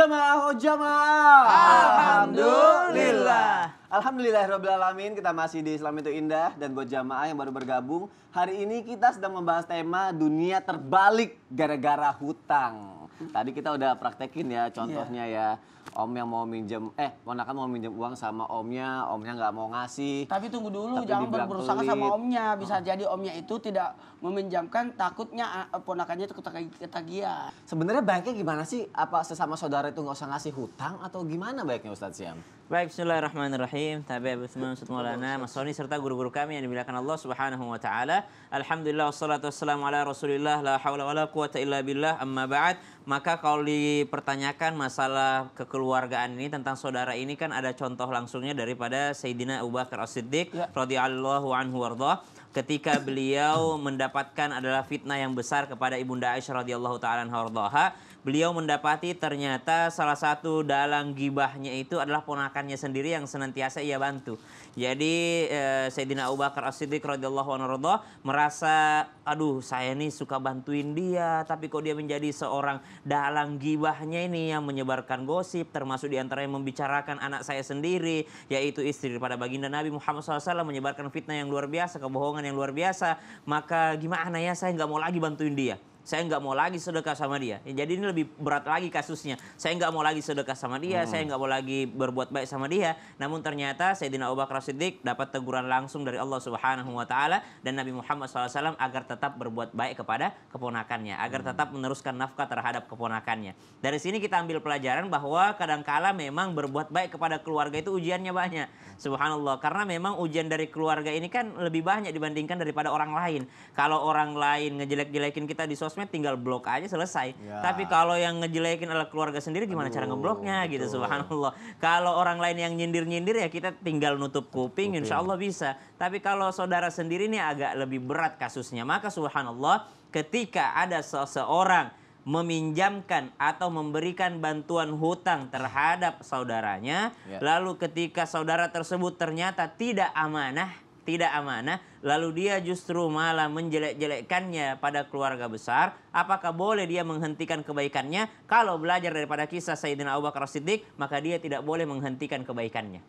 Jamaah, oh jamaah. Alhamdulillah. Alhamdulillah alamin kita masih di Islam itu indah dan buat jamaah yang baru bergabung, hari ini kita sedang membahas tema dunia terbalik gara-gara hutang. Tadi kita udah praktekin ya contohnya iya. ya. Om yang mau minjem eh ponakan mau minjem uang sama omnya, omnya nggak mau ngasih. Tapi tunggu dulu Tapi jangan berusaha sama omnya, bisa oh. jadi omnya itu tidak meminjamkan takutnya eh, ponakannya itu ketagihan. Sebenarnya baiknya gimana sih? Apa sesama saudara itu nggak usah ngasih hutang atau gimana baiknya Ustadz Siam? Baik, Bismillahirrahmanirrahim. Tabi Bismillah Ustaz Maulana, Mas Soni serta guru-guru kami yang dimuliakan Allah Subhanahu wa taala. Alhamdulillah wassalatu wassalamu ala Rasulillah la wa la quwata illa billah amma ba'd. Maka kalau dipertanyakan masalah kekeluargaan ini tentang saudara ini kan ada contoh langsungnya daripada Sayyidina Abu Bakar As-Siddiq ya. radhiyallahu anhu wardah ketika beliau mendapatkan adalah fitnah yang besar kepada ibunda Aisyah radhiyallahu taala anha beliau mendapati ternyata salah satu dalang gibahnya itu adalah ponakannya sendiri yang senantiasa ia bantu. Jadi eh, Sayyidina Abu Bakar As-Siddiq radhiyallahu anhu merasa aduh saya ini suka bantuin dia tapi kok dia menjadi seorang dalang gibahnya ini yang menyebarkan gosip termasuk diantaranya yang membicarakan anak saya sendiri yaitu istri daripada baginda Nabi Muhammad SAW menyebarkan fitnah yang luar biasa kebohongan yang luar biasa maka gimana ya saya nggak mau lagi bantuin dia saya nggak mau lagi sedekah sama dia. Ya, jadi ini lebih berat lagi kasusnya. Saya nggak mau lagi sedekah sama dia, hmm. saya nggak mau lagi berbuat baik sama dia. Namun ternyata Sayyidina Abu Bakar Siddiq dapat teguran langsung dari Allah Subhanahu wa taala dan Nabi Muhammad SAW agar tetap berbuat baik kepada keponakannya, agar hmm. tetap meneruskan nafkah terhadap keponakannya. Dari sini kita ambil pelajaran bahwa kadangkala memang berbuat baik kepada keluarga itu ujiannya banyak. Subhanallah, karena memang ujian dari keluarga ini kan lebih banyak dibandingkan daripada orang lain. Kalau orang lain ngejelek-jelekin kita di sosial sosmed tinggal blok aja selesai. Ya. Tapi kalau yang ngejelekin adalah keluarga sendiri gimana Aduh, cara ngebloknya gitu subhanallah. Kalau orang lain yang nyindir-nyindir ya kita tinggal nutup kuping, okay. insya bisa. Tapi kalau saudara sendiri ini agak lebih berat kasusnya. Maka subhanallah ketika ada seseorang meminjamkan atau memberikan bantuan hutang terhadap saudaranya, ya. lalu ketika saudara tersebut ternyata tidak amanah, tidak amanah, lalu dia justru malah menjelek-jelekkannya pada keluarga besar, apakah boleh dia menghentikan kebaikannya? Kalau belajar daripada kisah Sayyidina Abu Bakar Siddiq, maka dia tidak boleh menghentikan kebaikannya.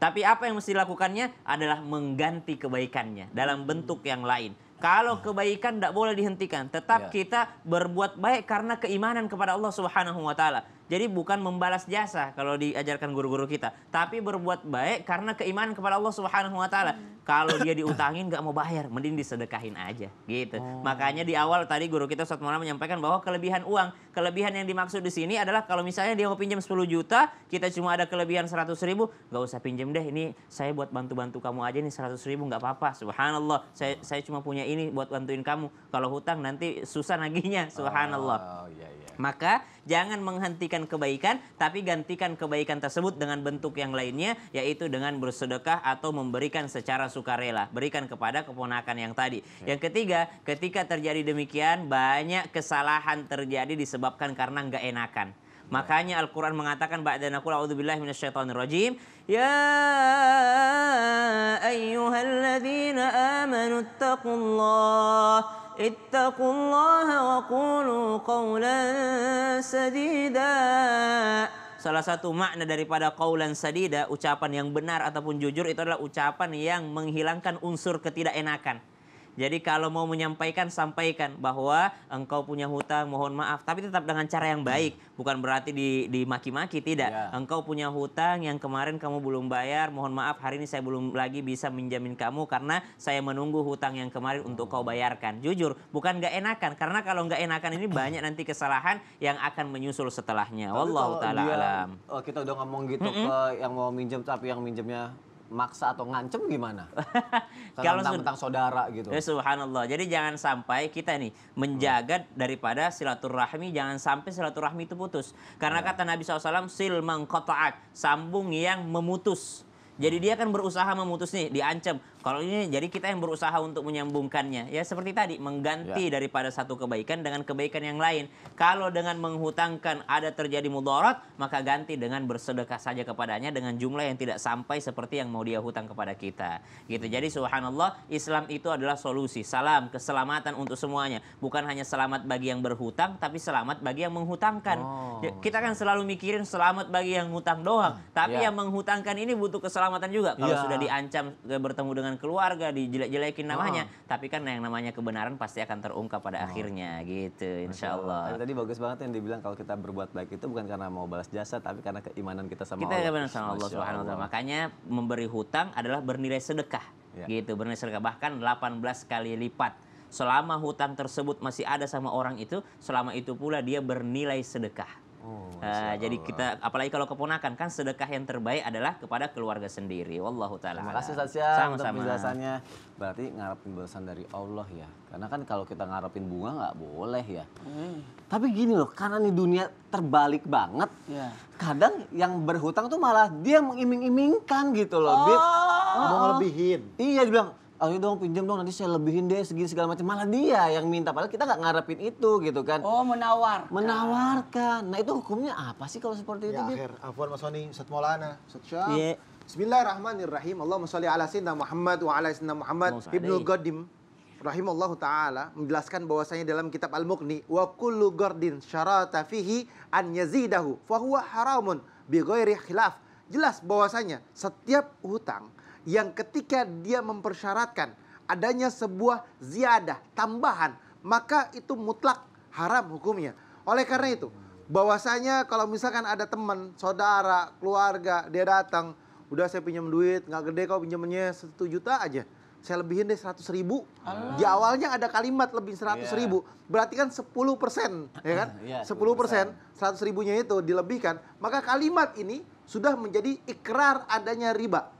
Tapi apa yang mesti dilakukannya adalah mengganti kebaikannya dalam bentuk yang lain. Kalau kebaikan tidak boleh dihentikan, tetap ya. kita berbuat baik karena keimanan kepada Allah Subhanahu wa taala. Jadi bukan membalas jasa kalau diajarkan guru-guru kita, tapi berbuat baik karena keimanan kepada Allah Subhanahu wa taala. Hmm. Kalau dia diutangin nggak mau bayar, mending disedekahin aja gitu. Oh. Makanya di awal tadi guru kita Ustaz Maulana menyampaikan bahwa kelebihan uang, kelebihan yang dimaksud di sini adalah kalau misalnya dia mau pinjam 10 juta, kita cuma ada kelebihan 100 ribu, nggak usah pinjam deh. Ini saya buat bantu-bantu kamu aja nih 100 ribu nggak apa-apa. Subhanallah, saya saya cuma punya ini buat bantuin kamu. Kalau hutang nanti susah naginya. Oh, subhanallah. Oh, iya, iya. Maka jangan menghentikan kebaikan, tapi gantikan kebaikan tersebut dengan bentuk yang lainnya, yaitu dengan bersedekah atau memberikan secara sukarela. Berikan kepada keponakan yang tadi. Ya. Yang ketiga, ketika terjadi demikian, banyak kesalahan terjadi disebabkan karena nggak enakan. Makanya Al-Quran mengatakan ba'dana billahi minasyaitanir rajim Ya ayyuhalladzina amanu attaqullah ittaqullaha wa qulu qawlan sadida salah satu makna daripada kaulan sadida, ucapan yang benar ataupun jujur itu adalah ucapan yang menghilangkan unsur ketidakenakan. Jadi kalau mau menyampaikan sampaikan bahwa engkau punya hutang, mohon maaf, tapi tetap dengan cara yang baik, bukan berarti di dimaki-maki tidak. Yeah. Engkau punya hutang yang kemarin kamu belum bayar, mohon maaf hari ini saya belum lagi bisa menjamin kamu karena saya menunggu hutang yang kemarin untuk kau bayarkan. Jujur, bukan nggak enakan karena kalau nggak enakan ini banyak nanti kesalahan yang akan menyusul setelahnya. Allah Wallahu taala alam. Oh, kita udah ngomong gitu mm -hmm. ke yang mau minjem tapi yang minjemnya maksa atau ngancem gimana? Kalau tentang saudara gitu. Ya, subhanallah. Jadi jangan sampai kita nih menjaga hmm. daripada silaturahmi jangan sampai silaturahmi itu putus. Karena ya. kata Nabi SAW sil mengkotaat sambung yang memutus. Jadi dia kan berusaha memutus nih, diancam. Kalau ini jadi kita yang berusaha untuk menyambungkannya ya seperti tadi mengganti ya. daripada satu kebaikan dengan kebaikan yang lain. Kalau dengan menghutangkan ada terjadi mudarat maka ganti dengan bersedekah saja kepadanya dengan jumlah yang tidak sampai seperti yang mau dia hutang kepada kita. Gitu. Jadi subhanallah Islam itu adalah solusi, salam, keselamatan untuk semuanya. Bukan hanya selamat bagi yang berhutang tapi selamat bagi yang menghutangkan. Oh. Ya, kita kan selalu mikirin selamat bagi yang hutang doang, tapi ya. yang menghutangkan ini butuh keselamatan juga kalau ya. sudah diancam eh, bertemu dengan dengan keluarga dijelek-jelekin ah. namanya, oh. tapi kan yang namanya kebenaran pasti akan terungkap pada oh. akhirnya gitu, insya Allah. Tadi bagus banget yang dibilang kalau kita berbuat baik itu bukan karena mau balas jasa, tapi karena keimanan kita sama kita Allah. Kita sama Allah Subhanahu Wa Taala. Makanya memberi hutang adalah bernilai sedekah, ya. gitu, bernilai sedekah bahkan 18 kali lipat selama hutang tersebut masih ada sama orang itu, selama itu pula dia bernilai sedekah. Oh, uh, jadi kita apalagi kalau keponakan kan sedekah yang terbaik adalah kepada keluarga sendiri. Wallahu taala. Terima kasih Ustaz ya, untuk penjelasannya. Berarti ngarepin balasan dari Allah ya. Karena kan kalau kita ngarepin bunga nggak boleh ya. Hmm. Tapi gini loh, karena di dunia terbalik banget. Yeah. Kadang yang berhutang tuh malah dia mengiming-imingkan gitu loh. Oh. Dia mau oh. ngelebihin. Iya, dia bilang ayo dong pinjam dong nanti saya lebihin deh segini segala macam malah dia yang minta padahal kita nggak ngarepin itu gitu kan oh menawar menawarkan nah itu hukumnya apa sih kalau seperti ya, itu akhir afwan mas Sony Ustaz Maulana Ustaz yeah. Iya. Bismillahirrahmanirrahim Allahumma sholli ala sayyidina Muhammad wa ala sayyidina Muhammad Ibnu Qadim rahimallahu taala menjelaskan bahwasanya dalam kitab Al-Mughni wa kullu gardin syarata fihi an yazidahu fa huwa haramun bi ghairi khilaf. Jelas bahwasanya setiap hutang yang ketika dia mempersyaratkan adanya sebuah ziyadah, tambahan, maka itu mutlak haram hukumnya. Oleh karena itu, bahwasanya kalau misalkan ada teman, saudara, keluarga, dia datang, udah saya pinjam duit, nggak gede kau pinjamnya satu juta aja. Saya lebihin deh seratus ribu. Allah. Di awalnya ada kalimat lebih seratus yeah. ribu. Iya. Berarti kan sepuluh persen, ya kan? Iya, sepuluh persen, seratus ribunya itu dilebihkan. Maka kalimat ini sudah menjadi ikrar adanya riba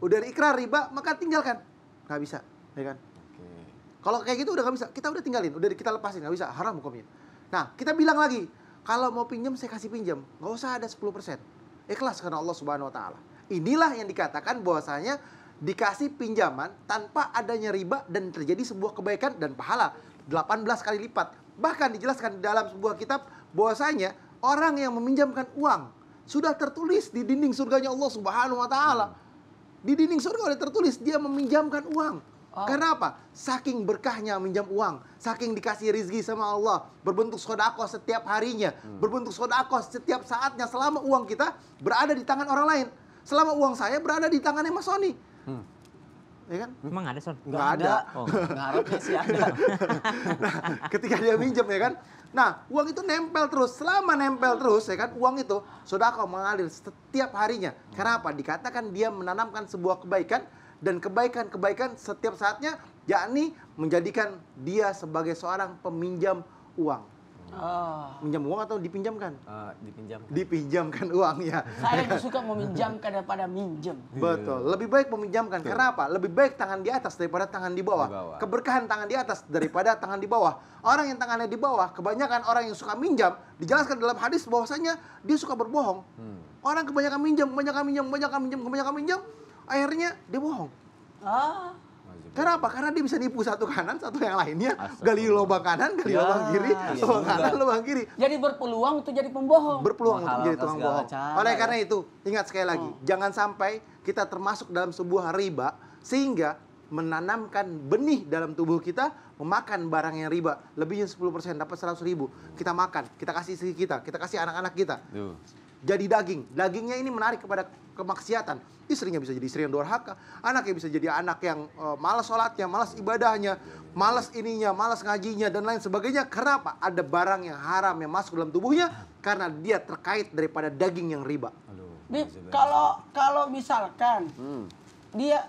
udah ikrar riba maka tinggalkan nggak bisa ya kan okay. kalau kayak gitu udah nggak bisa kita udah tinggalin udah kita lepasin nggak bisa haram hukumnya nah kita bilang lagi kalau mau pinjam saya kasih pinjam nggak usah ada 10% ikhlas karena Allah subhanahu wa taala inilah yang dikatakan bahwasanya dikasih pinjaman tanpa adanya riba dan terjadi sebuah kebaikan dan pahala 18 kali lipat. Bahkan dijelaskan dalam sebuah kitab bahwasanya orang yang meminjamkan uang sudah tertulis di dinding surganya Allah Subhanahu wa taala. Di dinding surga oleh tertulis dia meminjamkan uang. Oh. Karena apa? Saking berkahnya minjam uang, saking dikasih rizki sama Allah, berbentuk sodako setiap harinya, hmm. berbentuk sodako setiap saatnya selama uang kita berada di tangan orang lain. Selama uang saya berada di tangannya Mas Sony. Hmm ya kan? Emang ada son? Nggak ada. Oh. sih ada. nah, ketika dia minjem ya kan? Nah, uang itu nempel terus. Selama nempel terus ya kan, uang itu sudah kau mengalir setiap harinya. Kenapa Dikatakan dia menanamkan sebuah kebaikan dan kebaikan-kebaikan setiap saatnya yakni menjadikan dia sebagai seorang peminjam uang. Oh. Minjam uang atau dipinjamkan? Uh, dipinjamkan. Dipinjamkan uangnya. Saya lebih suka meminjamkan daripada minjem. Iya. Betul. Lebih baik meminjamkan. Betul. Karena Lebih baik tangan di atas daripada tangan di bawah. di bawah. Keberkahan tangan di atas daripada tangan di bawah. Orang yang tangannya di bawah, kebanyakan orang yang suka minjam, dijelaskan dalam hadis bahwasanya dia suka berbohong. Hmm. Orang kebanyakan minjam, kebanyakan minjam, kebanyakan minjam, kebanyakan minjam, akhirnya dia bohong. Ah. Karena apa? Karena dia bisa nipu satu kanan, satu yang lainnya. Gali lubang kanan, gali ya, lubang kiri, iya, lubang iya, kanan, lubang kiri. Jadi berpeluang untuk jadi pembohong. Berpeluang Mahal untuk jadi tukang bohong. Cara, Oleh ya. karena itu, ingat sekali lagi, Hmm. jangan sampai kita termasuk dalam sebuah riba sehingga menanamkan benih dalam tubuh kita memakan barang yang riba lebihnya 10% dapat 100 ribu kita makan kita kasih istri kita kita kasih anak-anak kita Duh jadi daging. Dagingnya ini menarik kepada kemaksiatan. Istrinya bisa jadi istri yang durhaka, anaknya bisa jadi anak yang uh, malas sholatnya, malas ibadahnya, malas ininya, malas ngajinya dan lain sebagainya. Kenapa? Ada barang yang haram yang masuk dalam tubuhnya karena dia terkait daripada daging yang riba. kalau kalau misalkan hmm. dia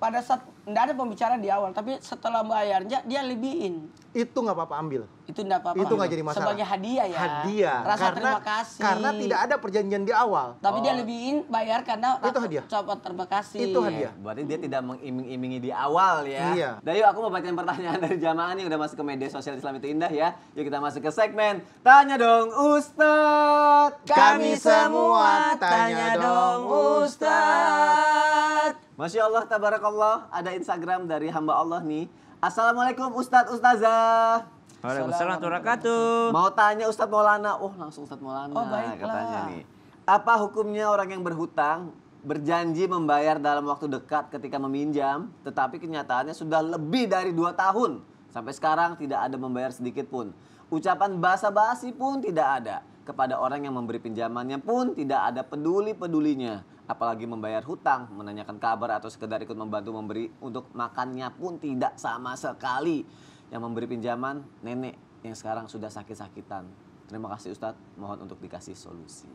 pada saat nggak ada pembicaraan di awal, tapi setelah bayarnya dia lebihin. Itu nggak apa-apa ambil. Itu nggak apa-apa. Itu nggak jadi masalah. Sebagai hadiah ya. Hadiah. Rasa karena, terima kasih. Karena tidak ada perjanjian di awal. Tapi oh. dia lebihin bayar karena itu hadiah. Coba terima kasih. Itu hadiah. berarti dia tidak mengiming-imingi di awal ya. Iya. Dayu nah, aku mau bacain pertanyaan dari jamaah nih udah masuk ke media sosial Islam itu indah ya. Yuk kita masuk ke segmen Tanya dong Ustadz. Kami semua tanya, tanya dong Ustadz. Masya Allah, tabarakallah. Ada Instagram dari hamba Allah nih. Assalamualaikum Ustadz Ustazah. Waalaikumsalam warahmatullahi Mau tanya Ustadz Maulana. Oh langsung Ustadz Maulana oh, baiklah. katanya nih. Apa hukumnya orang yang berhutang berjanji membayar dalam waktu dekat ketika meminjam. Tetapi kenyataannya sudah lebih dari 2 tahun. Sampai sekarang tidak ada membayar sedikit pun. Ucapan basa-basi pun tidak ada kepada orang yang memberi pinjamannya pun tidak ada peduli-pedulinya. Apalagi membayar hutang, menanyakan kabar atau sekedar ikut membantu memberi untuk makannya pun tidak sama sekali. Yang memberi pinjaman nenek yang sekarang sudah sakit-sakitan. Terima kasih Ustadz, mohon untuk dikasih solusi.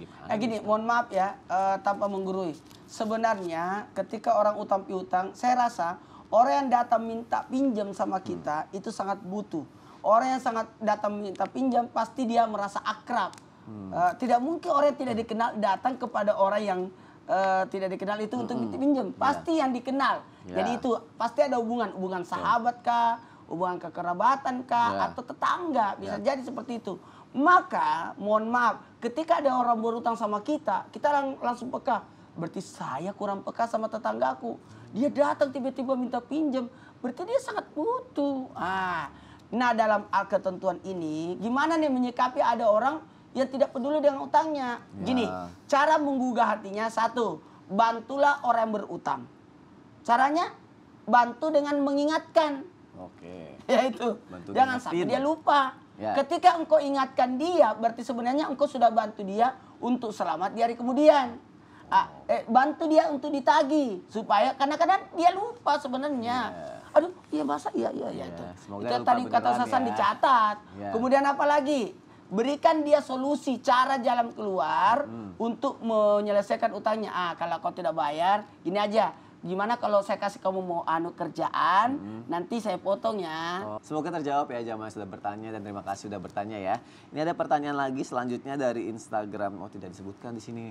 Gimana, eh gini, Ustadz? mohon maaf ya, uh, tanpa menggurui. Sebenarnya ketika orang utang piutang, saya rasa orang yang datang minta pinjam sama kita hmm. itu sangat butuh orang yang sangat datang minta pinjam pasti dia merasa akrab. Hmm. Uh, tidak mungkin orang yang tidak dikenal datang kepada orang yang uh, tidak dikenal itu untuk hmm. minta pinjam. Ya. Pasti yeah. yang dikenal. Yeah. Jadi itu pasti ada hubungan, hubungan sahabat kah, hubungan kekerabatan kah, yeah. atau tetangga bisa yeah. jadi seperti itu. Maka mohon maaf, ketika ada orang berutang sama kita, kita lang langsung peka. Berarti saya kurang peka sama tetanggaku. Dia datang tiba-tiba minta pinjam, berarti dia sangat butuh. Ah, Nah dalam ketentuan ini gimana nih menyikapi ada orang yang tidak peduli dengan utangnya. Ya. Gini, cara menggugah hatinya satu, bantulah orang yang berutang. Caranya bantu dengan mengingatkan. Oke. Ya itu. Bantu Jangan sampai dia lupa. Ya. Ketika engkau ingatkan dia, berarti sebenarnya engkau sudah bantu dia untuk selamat di hari kemudian. Ah, oh. eh, bantu dia untuk ditagi supaya kadang-kadang dia lupa sebenarnya. Ya aduh iya masa iya iya iya. iya itu. Semoga itu tadi kata Sasan ya. dicatat. Iya. Kemudian apa lagi? Berikan dia solusi cara jalan keluar hmm. untuk menyelesaikan utangnya. Ah, kalau kau tidak bayar, ini aja gimana kalau saya kasih kamu mau anu kerjaan hmm. nanti saya potong ya oh, semoga terjawab ya jamaah sudah bertanya dan terima kasih sudah bertanya ya ini ada pertanyaan lagi selanjutnya dari Instagram oh tidak disebutkan di sini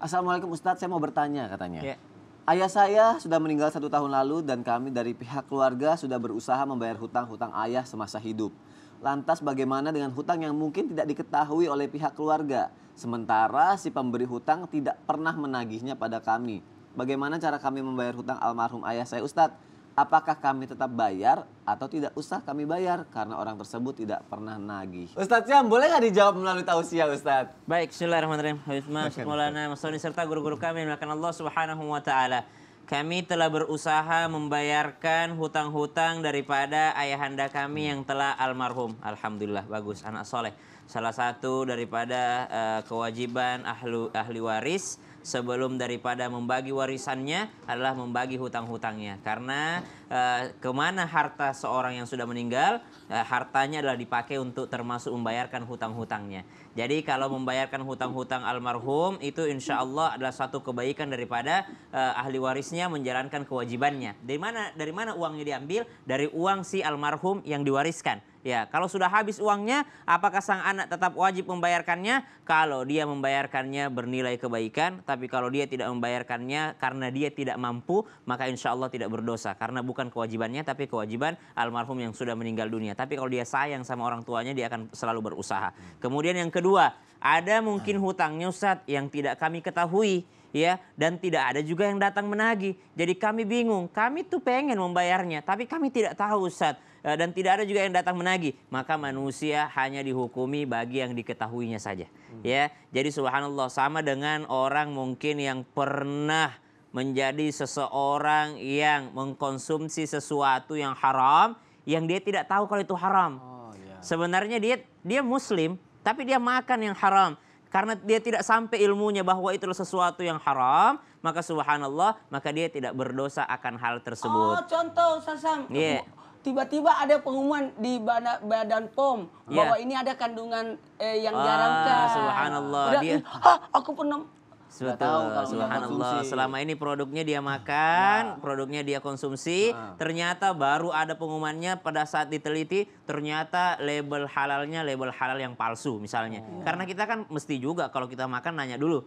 Assalamualaikum Ustadz, saya mau bertanya katanya. Yeah. Ayah saya sudah meninggal satu tahun lalu dan kami dari pihak keluarga sudah berusaha membayar hutang-hutang ayah semasa hidup. Lantas bagaimana dengan hutang yang mungkin tidak diketahui oleh pihak keluarga? Sementara si pemberi hutang tidak pernah menagihnya pada kami. Bagaimana cara kami membayar hutang almarhum ayah saya Ustadz? apakah kami tetap bayar atau tidak usah kami bayar karena orang tersebut tidak pernah nagih. Ustadz Syam, boleh nggak dijawab melalui tausiah Ustadz? Baik, Bismillahirrahmanirrahim. Habibna, Maulana, Mas serta guru-guru kami yang Allah Subhanahu wa taala. Kami telah berusaha membayarkan hutang-hutang daripada ayahanda kami yang telah almarhum. Alhamdulillah, bagus anak soleh. Salah satu daripada uh, kewajiban ahlu, ahli waris sebelum daripada membagi warisannya adalah membagi hutang-hutangnya. Karena Eh, kemana harta seorang yang sudah meninggal, uh, hartanya adalah dipakai untuk termasuk membayarkan hutang-hutangnya. Jadi kalau membayarkan hutang-hutang almarhum itu insya Allah adalah satu kebaikan daripada uh, ahli warisnya menjalankan kewajibannya. Dari mana dari mana uangnya diambil? Dari uang si almarhum yang diwariskan. Ya, kalau sudah habis uangnya, apakah sang anak tetap wajib membayarkannya? Kalau dia membayarkannya bernilai kebaikan, tapi kalau dia tidak membayarkannya karena dia tidak mampu, maka insya Allah tidak berdosa. Karena bukan bukan kewajibannya tapi kewajiban almarhum yang sudah meninggal dunia. Tapi kalau dia sayang sama orang tuanya dia akan selalu berusaha. Kemudian yang kedua, ada mungkin ah. hutangnya Ustaz yang tidak kami ketahui ya dan tidak ada juga yang datang menagih. Jadi kami bingung. Kami tuh pengen membayarnya tapi kami tidak tahu Ustaz eh, dan tidak ada juga yang datang menagih maka manusia hanya dihukumi bagi yang diketahuinya saja hmm. ya jadi subhanallah sama dengan orang mungkin yang pernah menjadi seseorang yang mengkonsumsi sesuatu yang haram yang dia tidak tahu kalau itu haram. Oh, yeah. Sebenarnya dia dia muslim tapi dia makan yang haram karena dia tidak sampai ilmunya bahwa itu sesuatu yang haram, maka subhanallah, maka dia tidak berdosa akan hal tersebut. Oh, contoh sasam Yeah. Tiba-tiba ada pengumuman di badan, POM yeah. bahwa ini ada kandungan eh, yang ah, diharamkan. Subhanallah. Udah, dia... ah, aku pernah betul, tahu subhanallah selama ini produknya dia makan nah. produknya dia konsumsi nah. ternyata baru ada pengumumannya pada saat diteliti ternyata label halalnya label halal yang palsu misalnya nah. karena kita kan mesti juga kalau kita makan nanya dulu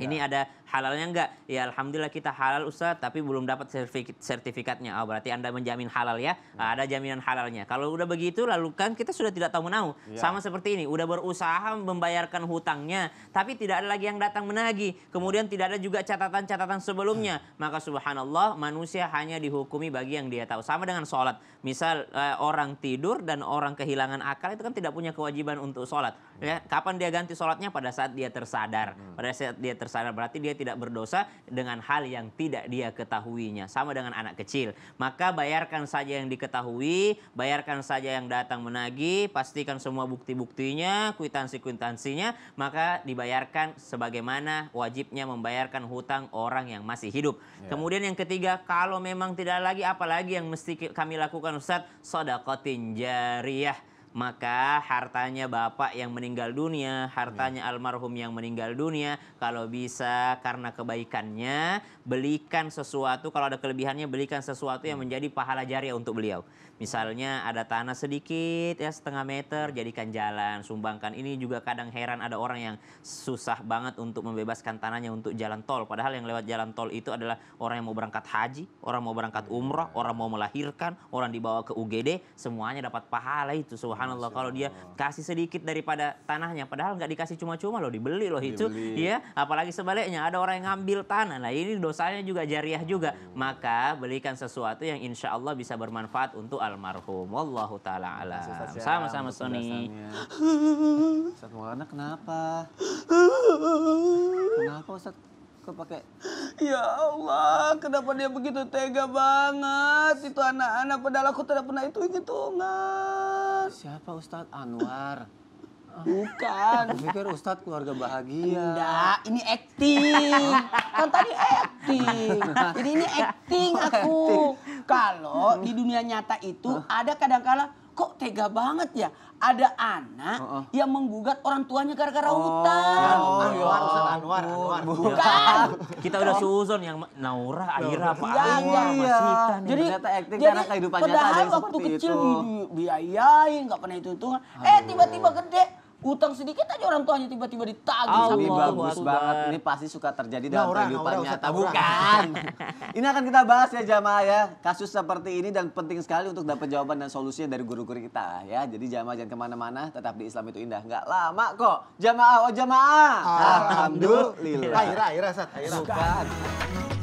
ini ya. ada halalnya enggak? Ya alhamdulillah kita halal Ustaz, tapi belum dapat sertifikatnya. Oh, berarti Anda menjamin halal ya. ya. ada jaminan halalnya. Kalau udah begitu lalu kan kita sudah tidak tahu menahu. Ya. Sama seperti ini, udah berusaha membayarkan hutangnya, tapi tidak ada lagi yang datang menagih. Kemudian tidak ada juga catatan-catatan sebelumnya. Maka subhanallah, manusia hanya dihukumi bagi yang dia tahu. Sama dengan sholat. Misal eh, orang tidur dan orang kehilangan akal itu kan tidak punya kewajiban untuk sholat. Ya, ya kapan dia ganti sholatnya? Pada saat dia tersadar. Hmm. Pada saat dia tersandar berarti dia tidak berdosa dengan hal yang tidak dia ketahuinya sama dengan anak kecil maka bayarkan saja yang diketahui bayarkan saja yang datang menagih pastikan semua bukti-buktinya kuitansi-kuitansinya maka dibayarkan sebagaimana wajibnya membayarkan hutang orang yang masih hidup ya. kemudian yang ketiga kalau memang tidak lagi apalagi yang mesti kami lakukan Ustaz sodakotin jariyah maka hartanya bapak yang meninggal dunia, hartanya ya. almarhum yang meninggal dunia, kalau bisa karena kebaikannya, belikan sesuatu, kalau ada kelebihannya belikan sesuatu yang iya. menjadi pahala jariah untuk beliau. Misalnya ada tanah sedikit ya setengah meter ya. jadikan jalan, sumbangkan. Ini juga kadang heran ada orang yang susah banget untuk membebaskan tanahnya untuk jalan tol. Padahal yang lewat jalan tol itu adalah orang yang mau berangkat haji, orang mau berangkat iya. umroh orang mau melahirkan, orang dibawa ke UGD, semuanya dapat pahala itu. Subhanallah kalau dia kasih sedikit daripada tanahnya, padahal nggak dikasih cuma-cuma loh, dibeli loh itu. Dibeli. Ya, apalagi sebaliknya ada orang yang ngambil tanah. Nah ini dosanya juga jariah juga. Maka belikan sesuatu yang insya Allah bisa bermanfaat untuk almarhum. Wallahu taala alam. Sama-sama Sony. Ustaz Maulana kenapa? kenapa Ustaz kok pakai Ya Allah, kenapa dia begitu tega banget? Itu anak-anak padahal aku tidak pernah itu tunggal. Siapa Ustadz Anwar? Bukan. Gue pikir Ustadz keluarga bahagia. Enggak, ini acting. Kan tadi acting. Jadi ini acting aku. Kalau di dunia nyata itu ada kadang-kala kok tega banget ya ada anak uh -uh. yang menggugat orang tuanya gara-gara oh, utang. Ya oh, Anwar, Ustaz Anwar, Anwar. Bukan. Bukan. Kita udah susun yang Naura, Aira, Pak ya, Anwar, ya, ya. nih. Jadi, jadi, karena kehidupan nyata ada Jadi, waktu kecil dibiayain, gak pernah itu Eh, tiba-tiba gede utang sedikit aja orang tuanya tiba-tiba ditagih oh, sama ini bagus banget. Ini pasti suka terjadi dalam nah, kehidupan Naura, nyata. Bukan. ini akan kita bahas ya jamaah ya. Kasus seperti ini dan penting sekali untuk dapat jawaban dan solusinya dari guru-guru kita ya. Jadi jamaah jangan kemana-mana, tetap di Islam itu indah. Nggak lama kok. Jamaah, oh jamaah. Alhamdulillah. Akhirnya, akhirnya, Bukan.